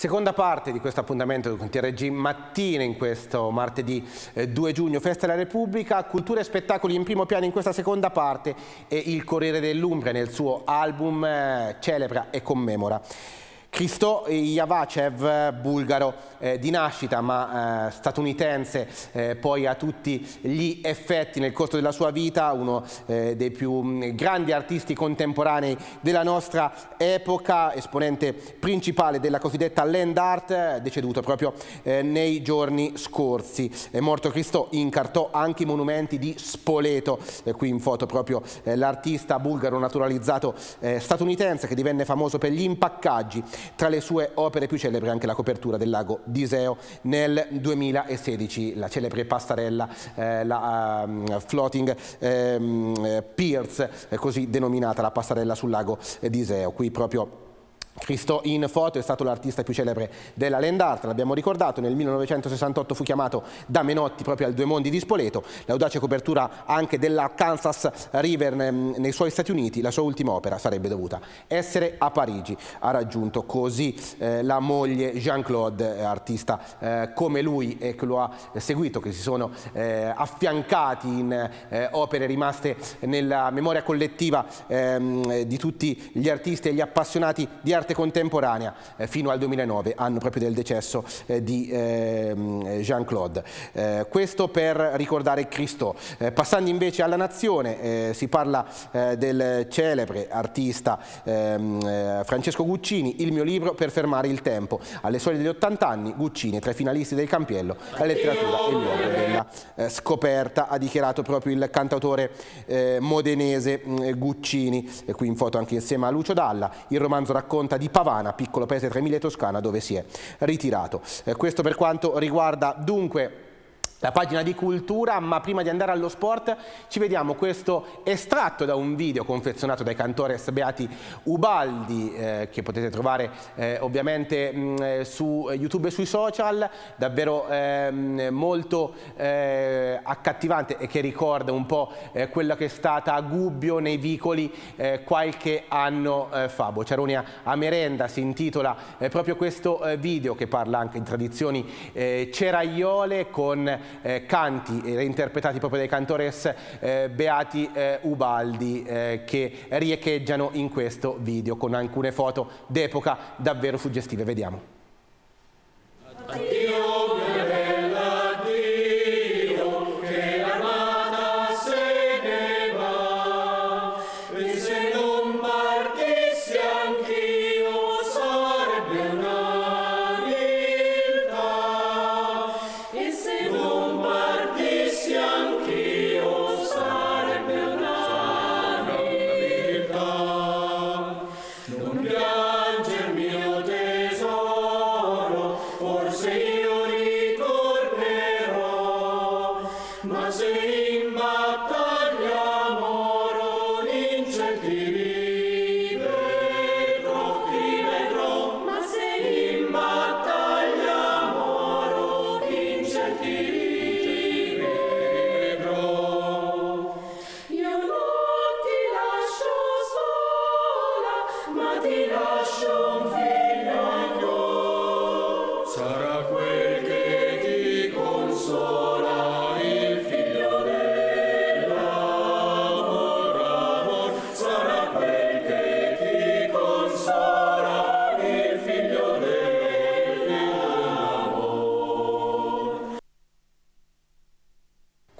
Seconda parte di questo appuntamento con TRG Mattina in questo martedì 2 eh, giugno, Festa della Repubblica, cultura e spettacoli in primo piano in questa seconda parte e il Corriere dell'Umbria nel suo album eh, celebra e commemora. Christo Yavacev, bulgaro eh, di nascita ma eh, statunitense eh, poi a tutti gli effetti nel corso della sua vita, uno eh, dei più mh, mm, grandi artisti contemporanei della nostra epoca, esponente principale della cosiddetta land art, deceduto proprio eh, nei giorni scorsi. È morto Cristo incartò anche i monumenti di Spoleto, eh, qui in foto proprio l'artista bulgaro naturalizzato statunitense che divenne famoso per gli impaccaggi tra le sue opere più celebri anche la copertura del lago d'Iseo. Nel 2016 la celebre pastarella, eh, la um, floating ehm, eh, Pierce, così denominata la pastarella sul lago d'Iseo. Qui proprio Cristo in foto è stato l'artista più celebre della land art, l'abbiamo ricordato, nel 1968 fu chiamato da Menotti proprio al Due Mondi di Spoleto, l'audace copertura anche della Kansas River mm, nei suoi Stati Uniti, la sua ultima opera sarebbe dovuta essere a Parigi, ha raggiunto così eh, la moglie Jean-Claude, eh, artista eh, come lui e che lo ha seguito, che si sono eh, affiancati in eh, opere rimaste nella memoria collettiva ehm, di tutti gli artisti e gli appassionati di arte arte contemporanea eh, fino al 2009, anno proprio del decesso eh, di ehm, Jean-Claude. Eh, questo per ricordare Cristo. Eh, passando invece alla nazione, eh, si parla del celebre artista ehm, Francesco Guccini, Il mio libro per fermare il tempo. Alle soglie degli 80 anni, Guccini, tra i finalisti del Campiello, la letteratura è il luogo della scoperta, ha dichiarato proprio il cantautore modenese mm, Guccini, qui in foto anche insieme a Lucio Dalla. Il romanzo racconta giunta di Pavana, piccolo paese tra Emilia e Toscana, dove si è ritirato. Eh, questo per quanto riguarda dunque la pagina di cultura, ma prima di andare allo sport ci vediamo questo estratto da un video confezionato dai cantores Beati Ubaldi eh, che potete trovare eh, ovviamente mh, mm, eh, su YouTube e sui social, davvero ehm, molto eh, accattivante e che ricorda un po' eh, quella che è stata a Gubbio nei vicoli eh, qualche anno fa. Bocciaronia a merenda si intitola proprio questo video che parla anche di tradizioni ceraiole con eh, canti eh, reinterpretati proprio dai cantores eh, Beati eh, Ubaldi eh, che riecheggiano in questo video con alcune foto d'epoca davvero suggestive. Vediamo. Addio.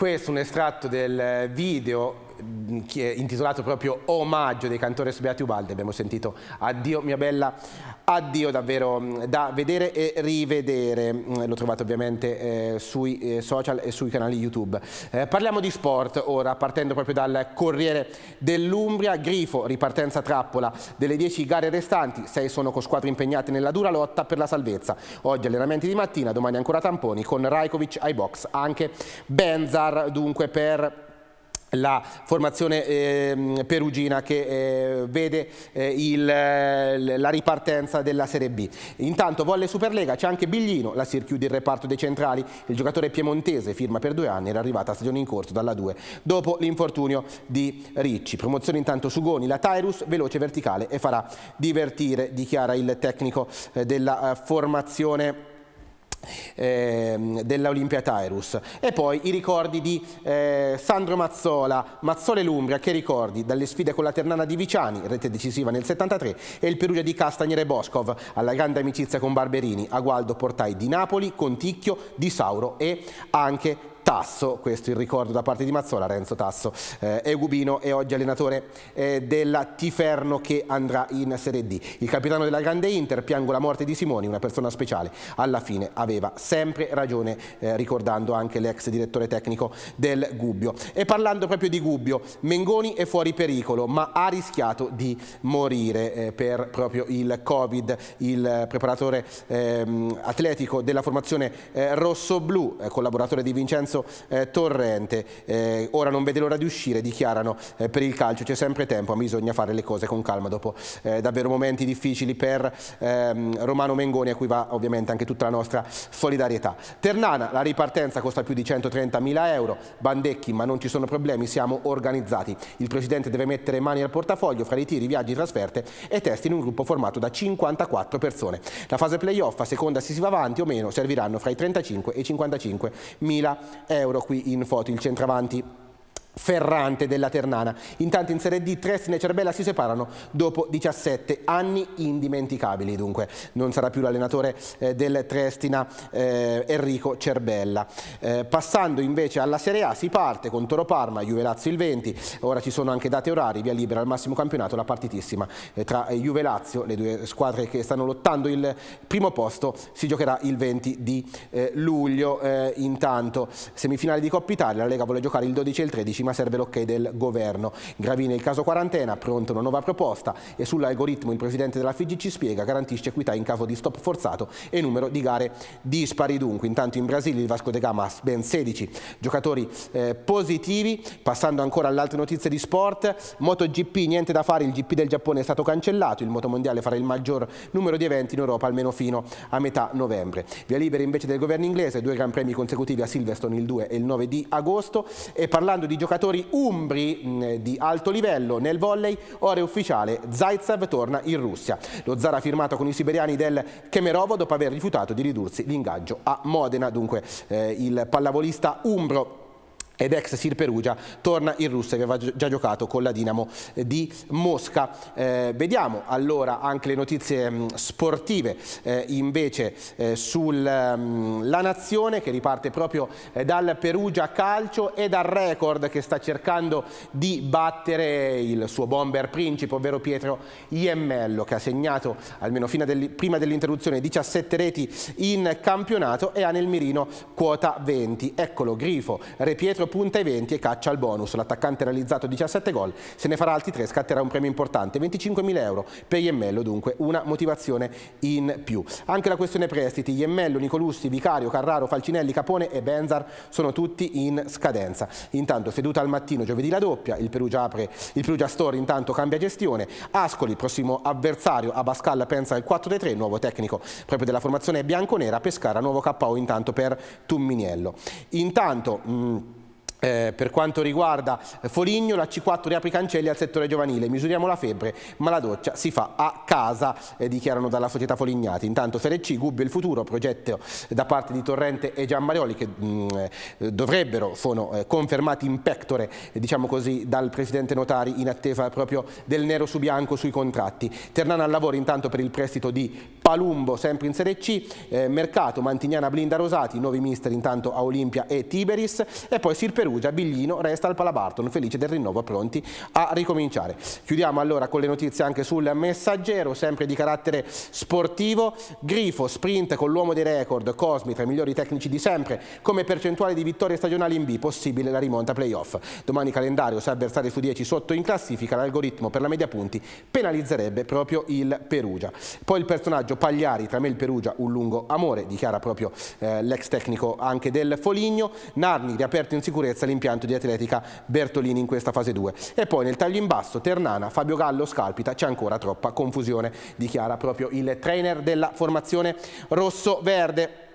Questo è un estratto del video mm, intitolato proprio Omaggio dei cantores Beati Ubaldi, abbiamo sentito Addio mia bella addio davvero mm, da vedere e rivedere, mm, lo trovate ovviamente eh, sui eh, social e sui canali YouTube. Eh, parliamo di sport ora, partendo proprio dal Corriere dell'Umbria, Grifo, ripartenza trappola delle 10 gare restanti, 6 sono con squadre impegnate nella dura lotta per la salvezza, oggi allenamenti di mattina, domani ancora tamponi con Rajkovic ai box, anche Benzar dunque per la formazione eh, perugina che eh, vede eh, il, eh, la ripartenza della Serie B. Intanto volle Superlega, c'è anche Biglino, la Sir chiude il reparto dei centrali, il giocatore piemontese firma per due anni, era arrivata a stagione in corso dalla 2 dopo l'infortunio di Ricci. Promozione intanto su Goni, la Tyrus, veloce verticale e farà divertire, dichiara il tecnico eh, della eh, formazione perugina eh, della Olimpia Tyrus e poi i ricordi di eh, Sandro Mazzola, Mazzola e Lumbria che ricordi dalle sfide con la Ternana di Viciani, rete decisiva nel 73 e il Perugia di Castagnere Boscov alla grande amicizia con Barberini, a Gualdo portai di Napoli, Conticchio, di Sauro e anche Tasso, questo il ricordo da parte di Mazzola, Renzo Tasso eh, è Gubino e oggi allenatore eh, della Tiferno che andrà in Serie D. Il capitano della grande Inter piango la morte di Simoni, una persona speciale, alla fine aveva sempre ragione eh, ricordando anche l'ex direttore tecnico del Gubbio. E parlando proprio di Gubbio, Mengoni è fuori pericolo ma ha rischiato di morire eh, per proprio il Covid, il preparatore ehm, atletico della formazione eh, rosso-blu, eh, collaboratore di Vincenzo progetto eh, Torrente. Eh, ora non vede l'ora di uscire, dichiarano eh, per il calcio, c'è sempre tempo, ma bisogna fare le cose con calma dopo eh, davvero momenti difficili per ehm, Romano Mengoni a cui va ovviamente anche tutta la nostra solidarietà. Ternana, la ripartenza costa più di 130.000 euro, Bandecchi ma non ci sono problemi, siamo organizzati. Il presidente deve mettere mani al portafoglio fra i tiri, viaggi, trasferte e test in un gruppo formato da 54 persone. La fase playoff, a seconda se si va avanti o meno, serviranno fra i 35 e i 55 mila euro euro qui in foto, il centravanti Ferrante della Ternana. Intanto in Serie D Trestina e Cerbella si separano dopo 17 anni indimenticabili dunque. Non sarà più l'allenatore eh, del Trestina eh, Enrico Cerbella. Eh, passando invece alla Serie A si parte con Toro Parma, Juve Lazio il 20, ora ci sono anche date orari, via libera al massimo campionato, la partitissima eh, tra Juve Lazio, le due squadre che stanno lottando il primo posto, si giocherà il 20 di eh, luglio. Eh, intanto semifinale di Coppa Italia, la Lega vuole giocare il 12 e il 13 medici, ma serve l'ok del governo. Gravina il caso quarantena, pronta una nuova proposta e sull'algoritmo il presidente della FIGI ci spiega, garantisce equità in caso di stop forzato e numero di gare dispari. Dunque, intanto in Brasile il Vasco de Gama ha ben 16 giocatori eh, positivi. Passando ancora alle altre notizie di sport, MotoGP niente da fare, il GP del Giappone è stato cancellato, il motomondiale farà il maggior numero di eventi in Europa almeno fino a metà novembre. Via libera invece del governo inglese, due gran premi consecutivi a Silverstone il 2 e il 9 di agosto e parlando di giocatori giocatori umbri di alto livello nel volley, ore ufficiale, Zaitsev torna in Russia. Lo Zara ha firmato con i siberiani del Kemerovo dopo aver rifiutato di ridursi l'ingaggio a Modena, dunque eh, il pallavolista umbro ed ex Sir Perugia, torna in Russia aveva già giocato con la Dinamo eh, di Mosca. Eh, vediamo allora anche le notizie mm, sportive eh, invece eh, sulla mm, Nazione che riparte proprio eh, dal Perugia Calcio e dal record che sta cercando di battere il suo bomber principe, ovvero Pietro Iemmello che ha segnato almeno del, prima dell'interruzione 17 reti in campionato e ha nel mirino quota 20. Eccolo, Grifo, Re Pietro punta ai 20 e caccia al bonus. L'attaccante ha realizzato 17 gol, se ne farà altri 3, scatterà un premio importante, 25.000 euro per Iemmello, dunque una motivazione in più. Anche la questione prestiti, Iemmello, Nicolussi, Vicario, Carraro, Falcinelli, Capone e Benzar sono tutti in scadenza. Intanto seduta al mattino, giovedì la doppia, il Perugia, apre, il Perugia Store intanto cambia gestione, Ascoli, prossimo avversario, Abascal pensa al 4-3, nuovo tecnico proprio della formazione bianconera, Pescara, nuovo KO intanto per Tumminiello. Intanto... Mh, mm, eh, per quanto riguarda eh, Foligno, la C4 riapre i cancelli al settore giovanile, misuriamo la febbre, ma la doccia si fa a casa, eh, dichiarano dalla società Folignati. Intanto Serie C, Gubbio il futuro, progetto eh, da parte di Torrente e Giammarioli che mh, mm, eh, dovrebbero, sono eh, confermati in pectore, diciamo così, dal presidente Notari in attesa proprio del nero su bianco sui contratti. Ternana al lavoro intanto per il prestito di Palumbo, sempre in Serie C, Mercato, Mantignana, Blinda, Rosati, nuovi mister intanto a Olimpia e Tiberis e poi Sirperu Perugia, Biglino resta al Palabarton, felice del rinnovo pronti a ricominciare. Chiudiamo allora con le notizie anche sul messaggero, sempre di carattere sportivo, Grifo sprint con l'uomo dei record, Cosmi tra i migliori tecnici di sempre, come percentuale di vittorie stagionali in B, possibile la rimonta playoff. Domani calendario, se avversari su 10 sotto in classifica, l'algoritmo per la media punti penalizzerebbe proprio il Perugia. Poi il personaggio Pagliari, tra me e il Perugia un lungo amore, dichiara proprio eh, l'ex tecnico anche del Foligno, Narni riaperto in sicurezza salvezza l'impianto di atletica Bertolini in questa fase 2. E poi nel taglio in basso Ternana, Fabio Gallo scalpita, c'è ancora troppa confusione, dichiara proprio il trainer della formazione rosso-verde.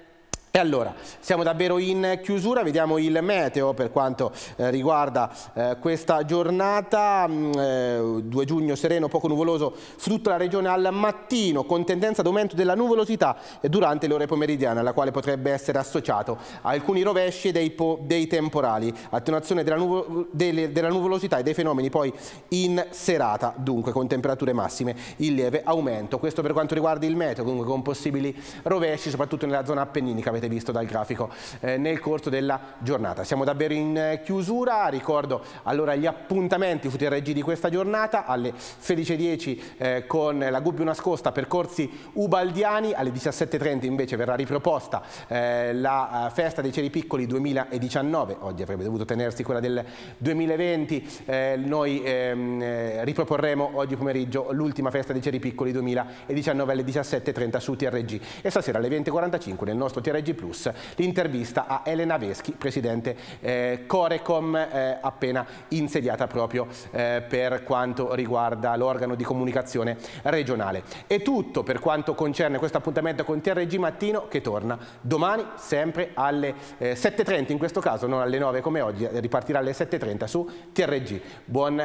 E allora, siamo davvero in chiusura, vediamo il meteo per quanto eh, riguarda eh, questa giornata, mm, eh, 2 giugno sereno, poco nuvoloso su tutta la regione al mattino, con tendenza ad aumento della nuvolosità durante le ore pomeridiane, alla quale potrebbe essere associato alcuni rovesci dei, dei temporali, attenuazione della, nuvo delle, della nuvolosità e dei fenomeni poi in serata, dunque con temperature massime in lieve aumento. Questo per quanto riguarda il meteo, comunque con possibili rovesci, soprattutto nella zona appenninica. Avete avete visto dal grafico eh, nel corso della giornata. Siamo davvero in eh, chiusura, ricordo allora gli appuntamenti FTRG di questa giornata alle 16.10 eh, con la Gubbio Nascosta percorsi ubaldiani, alle 17.30 invece verrà riproposta eh, la eh, festa dei ceri piccoli 2019, oggi avrebbe dovuto tenersi quella del 2020, eh, noi ehm, riproporremo oggi pomeriggio l'ultima festa dei ceri piccoli 2019 alle 17.30 su TRG e stasera alle 20.45 nel nostro TRG Plus, l'intervista a Elena Veschi, presidente eh, Corecom, eh, appena insediata proprio eh, per quanto riguarda l'organo di comunicazione regionale. È tutto per quanto concerne questo appuntamento con TRG Mattino che torna domani sempre alle 7.30, eh, in questo caso non alle 9 come oggi, ripartirà alle 7.30 su TRG. Buon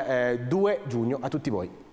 2 eh, giugno a tutti voi.